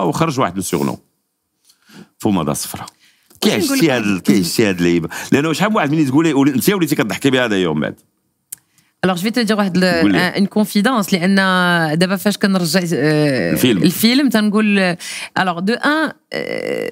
وخرج واحد لو فما دا صفراء كيعيش شي هاد كيعيش شي هاد اللعيبه لانه شحال واحد مني تقول انت وليتي كضحكي بها هذا يوم بعد الوغ جو في تدير واحد اون كونفيدونس آه، لان دابا فاش كنرجع آه، الفيلم الفيلم تنقول الوغ دو ان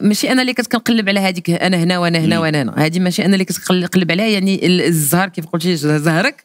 ماشي انا اللي كنت كنقلب على هذيك انا هنا وانا هنا وانا هنا هذه ماشي انا اللي كنت كنقلب عليها يعني الزهر كيف قلتي زهرك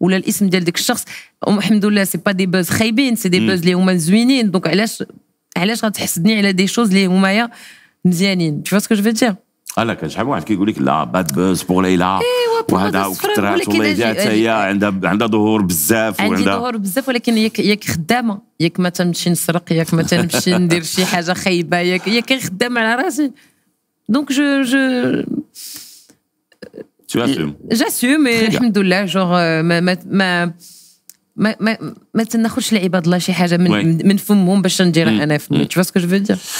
ولا الاسم ديال داك الشخص الحمد لله سي با دي بوز خايبين سي دي بوز اللي هما زوينين دونك علاش علاش غتحسدني على دي شوز اللي همايا مزيانين تو سكو جو فيتير انا كان شحال من واحد كيقول لك لا باد بوز بور ليلى وهذا وكثرات والله جات هي عندها عندها ظهور بزاف عندها ظهور بزاف ولكن ياك ياك خدامه ياك ما تنمشي نسرق ياك ما تنمشي ندير شي حاجه خايبه ياك ياك خدامه على راسي دونك جو جو Tu assumes. J'assume, mais alhamdoulilah, genre, ما ما ما ما ما, ما تناخذش لعباد الله شي حاجه من ouais. من فمهم باش ندير انا فمي tu vois ce que je veux dire